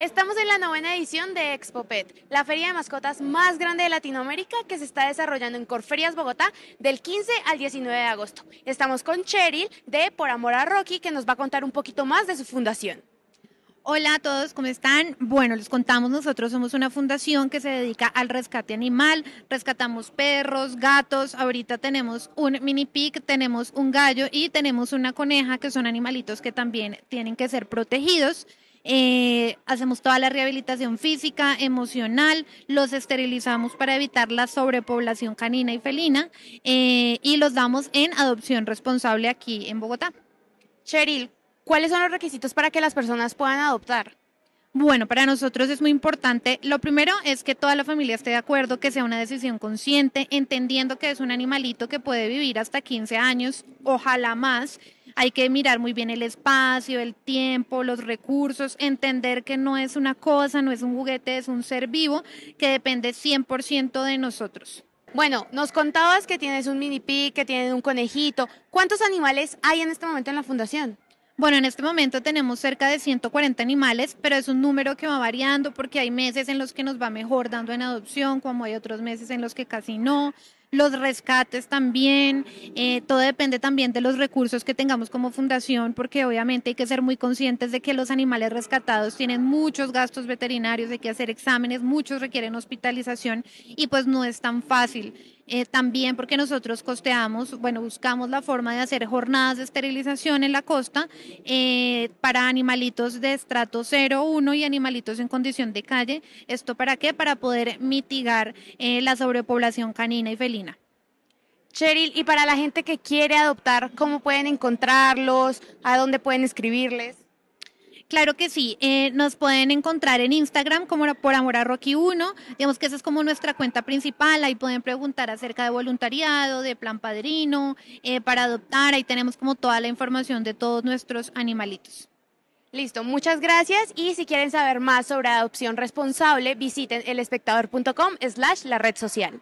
Estamos en la novena edición de Expo Pet, la feria de mascotas más grande de Latinoamérica que se está desarrollando en Corferias Bogotá del 15 al 19 de agosto. Estamos con Cheryl de Por Amor a Rocky que nos va a contar un poquito más de su fundación. Hola a todos, ¿cómo están? Bueno, les contamos, nosotros somos una fundación que se dedica al rescate animal, rescatamos perros, gatos, ahorita tenemos un mini pig, tenemos un gallo y tenemos una coneja, que son animalitos que también tienen que ser protegidos. Eh, hacemos toda la rehabilitación física, emocional, los esterilizamos para evitar la sobrepoblación canina y felina eh, y los damos en adopción responsable aquí en Bogotá. Cheryl, ¿cuáles son los requisitos para que las personas puedan adoptar? Bueno, para nosotros es muy importante. Lo primero es que toda la familia esté de acuerdo, que sea una decisión consciente, entendiendo que es un animalito que puede vivir hasta 15 años, ojalá más, hay que mirar muy bien el espacio, el tiempo, los recursos, entender que no es una cosa, no es un juguete, es un ser vivo que depende 100% de nosotros. Bueno, nos contabas que tienes un mini pig, que tienes un conejito. ¿Cuántos animales hay en este momento en la fundación? Bueno, en este momento tenemos cerca de 140 animales, pero es un número que va variando porque hay meses en los que nos va mejor dando en adopción, como hay otros meses en los que casi no los rescates también, eh, todo depende también de los recursos que tengamos como fundación, porque obviamente hay que ser muy conscientes de que los animales rescatados tienen muchos gastos veterinarios, hay que hacer exámenes, muchos requieren hospitalización y pues no es tan fácil. Eh, también porque nosotros costeamos, bueno, buscamos la forma de hacer jornadas de esterilización en la costa eh, para animalitos de estrato 0, 1 y animalitos en condición de calle. ¿Esto para qué? Para poder mitigar la sobrepoblación canina y felina Cheryl, y para la gente que quiere adoptar, ¿cómo pueden encontrarlos? ¿A dónde pueden escribirles? Claro que sí, eh, nos pueden encontrar en Instagram como por amor a Rocky 1, digamos que esa es como nuestra cuenta principal, ahí pueden preguntar acerca de voluntariado, de plan padrino, eh, para adoptar, ahí tenemos como toda la información de todos nuestros animalitos. Listo, muchas gracias y si quieren saber más sobre adopción responsable, visiten elespectador.com slash la red social.